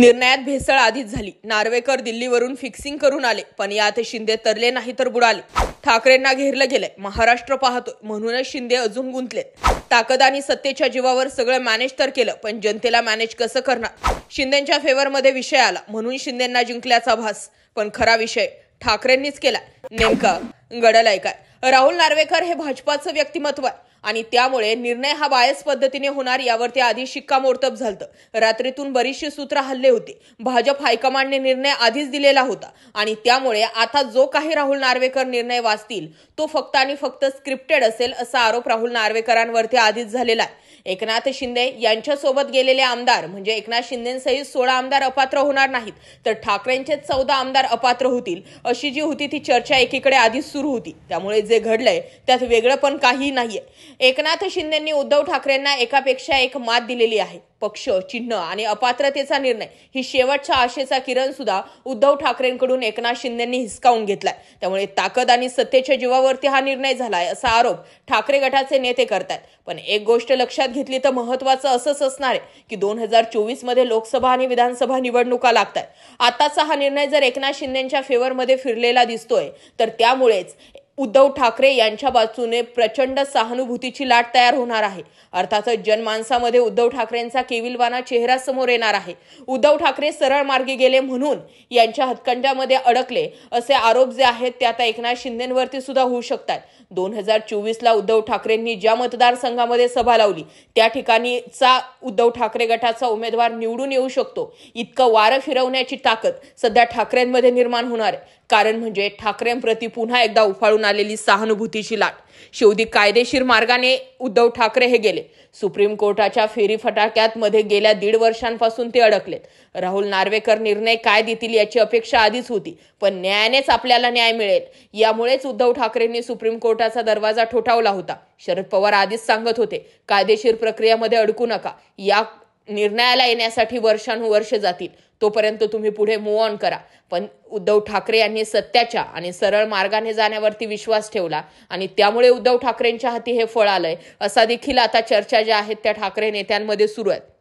निर्णयात भेसळ आधीच झाली नार्वेकर दिल्लीवरून फिक्सिंग करून आले पण यात शिंदे तरले नाही तर बुडाले ठाकरेंना घेरलं गेलंय महाराष्ट्र पाहतोय म्हणूनच शिंदे अजून गुंतले ताकद आणि सत्तेच्या जीवावर सगळं मॅनेज तर केलं पण जनतेला मॅनेज कसं करणार शिंदेच्या मध्ये विषय आला म्हणून शिंदेंना जिंकल्याचा भास पण खरा विषय ठाकरेंनीच केला नेमका गडल काय राहुल नार्वेकर हे भाजपाचं व्यक्तिमत्व आहे आणि त्यामुळे निर्णय हा बायस पद्धतीने होणार यावरती आधी शिक्कामोर्तब झालं रात्रीतून बरीचशी सूत्र हल्ले होते भाजप हायकमांडने निर्णय आधीच दिलेला होता आणि त्यामुळे आता जो काही राहुल नार्वेकर निर्णय वाचतील तो फक्त आणि फक्त स्क्रिप्टेड असेल असा आरोप राहुल नार्वेकरांवरती आधीच झालेला आहे एकनाथ शिंदे यांच्यासोबत गेलेले आमदार म्हणजे एकनाथ शिंदेसहित सोळा आमदार अपात्र होणार नाहीत तर ठाकरेंचे चौदा आमदार अपात्र होतील अशी जी होती ती चर्चा एकीकडे आधीच सुरू होती त्यामुळे जे घडलंय त्यात वेगळं पण काही नाहीये एकनाथ शिंदेंनी उद्धव ठाकरेंना एकापेक्षा एक मात दिलेली आहे पक्ष चिन्ह आणि अपात्रतेचा निर्णय ही शेवटच्या आशेचा किरण सुद्धा उद्धव ठाकरेंकडून एकनाथ शिंदेंनी हिसकावून घेतलाय त्यामुळे ताकद आणि सत्तेच्या जीवावरती हा निर्णय झालाय असा आरोप ठाकरे गटाचे नेते करतात पण एक गोष्ट लक्षात घेतली तर महत्वाचं असंच असणार आहे की दोन हजार चोवीस मध्ये लोकसभा आणि विधानसभा निवडणुका लागतात आताचा हा निर्णय जर एकनाथ शिंदेच्या फेवरमध्ये फिरलेला दिसतोय तर त्यामुळेच उद्धव ठाकरे यांच्या बाजूने प्रचंड सहानुभूतीची लाट तयार होणार आहे अर्थातच जनमानसामध्ये उद्धव ठाकरेंचा केविलवाना चेहरा समोर येणार आहे उद्धव ठाकरे सरळ मार्गे गेले म्हणून यांच्या हतकंड्यामध्ये अडकले असे आरोप जे आहेत ते आता एकनाथ शिंदेवरती सुद्धा होऊ शकतात दोन हजार चोवीसला उद्धव ठाकरेंनी ज्या मतदारसंघामध्ये सभा लावली त्या ठिकाणीचा उद्धव ठाकरे गटाचा उमेदवार निवडून येऊ शकतो इतकं वारं फिरवण्याची ताकद सध्या ठाकरेंमध्ये निर्माण होणार आहे कारण म्हणजे ठाकरेंप्रती पुन्हा एकदा उफाळून आलेली सहानुभूतीची लाट शेवटी कायदेशीर मार्गाने उद्धव ठाकरे हे गेले सुप्रीम कोर्टाच्या फेरीफटाक्यात मध्ये गेल्या दीड वर्षांपासून ते अडकलेत राहुल नार्वेकर निर्णय काय देतील याची अपेक्षा आधीच होती पण न्यायानेच आपल्याला न्याय मिळेल यामुळेच उद्धव ठाकरेंनी सुप्रीम कोर्टाचा दरवाजा ठोठावला होता शरद पवार आधीच सांगत होते कायदेशीर प्रक्रियामध्ये अडकू नका या निर्णयाला येण्यासाठी वर्षानुवर्ष जातील तोपर्यंत तुम्ही पुढे मूव ऑन करा पण उद्धव ठाकरे यांनी सत्याच्या आणि सरळ मार्गाने जाण्यावरती विश्वास ठेवला आणि त्यामुळे उद्धव ठाकरेंच्या हाती हे फळ आलंय असा देखील आता चर्चा ज्या आहेत त्या ठाकरे नेत्यांमध्ये सुरू आहेत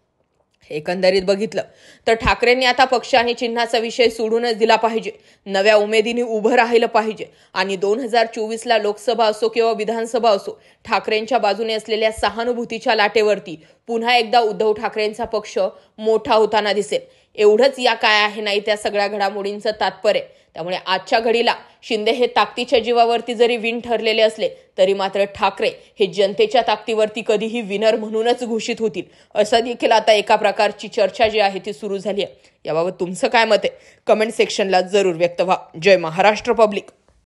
एकंदरीत बघितलं तर ठाकरेंनी आता पक्ष आणि चिन्हाचा विषय सोडूनच दिला पाहिजे नव्या उमेदीने उभं राहिलं पाहिजे आणि दोन हजार चोवीसला लोकसभा असो किंवा विधानसभा असो ठाकरेंच्या बाजूने असलेल्या सहानुभूतीच्या लाटेवरती पुन्हा एकदा उद्धव ठाकरेंचा पक्ष मोठा होताना दिसेल एवढंच या काय आहे नाही त्या सगळ्या घडामोडींचं तात्पर्य त्यामुळे आजच्या घडीला शिंदे हे ताकदीच्या जीवावरती जरी विन ठरलेले असले तरी मात्र ठाकरे हे जनतेच्या ताकदीवरती कधीही विनर म्हणूनच घोषित होतील असं देखील आता एका प्रकारची चर्चा जी आहे ती सुरू झाली आहे याबाबत तुमचं काय मत आहे कमेंट सेक्शनला जरूर व्यक्त व्हा जय महाराष्ट्र पब्लिक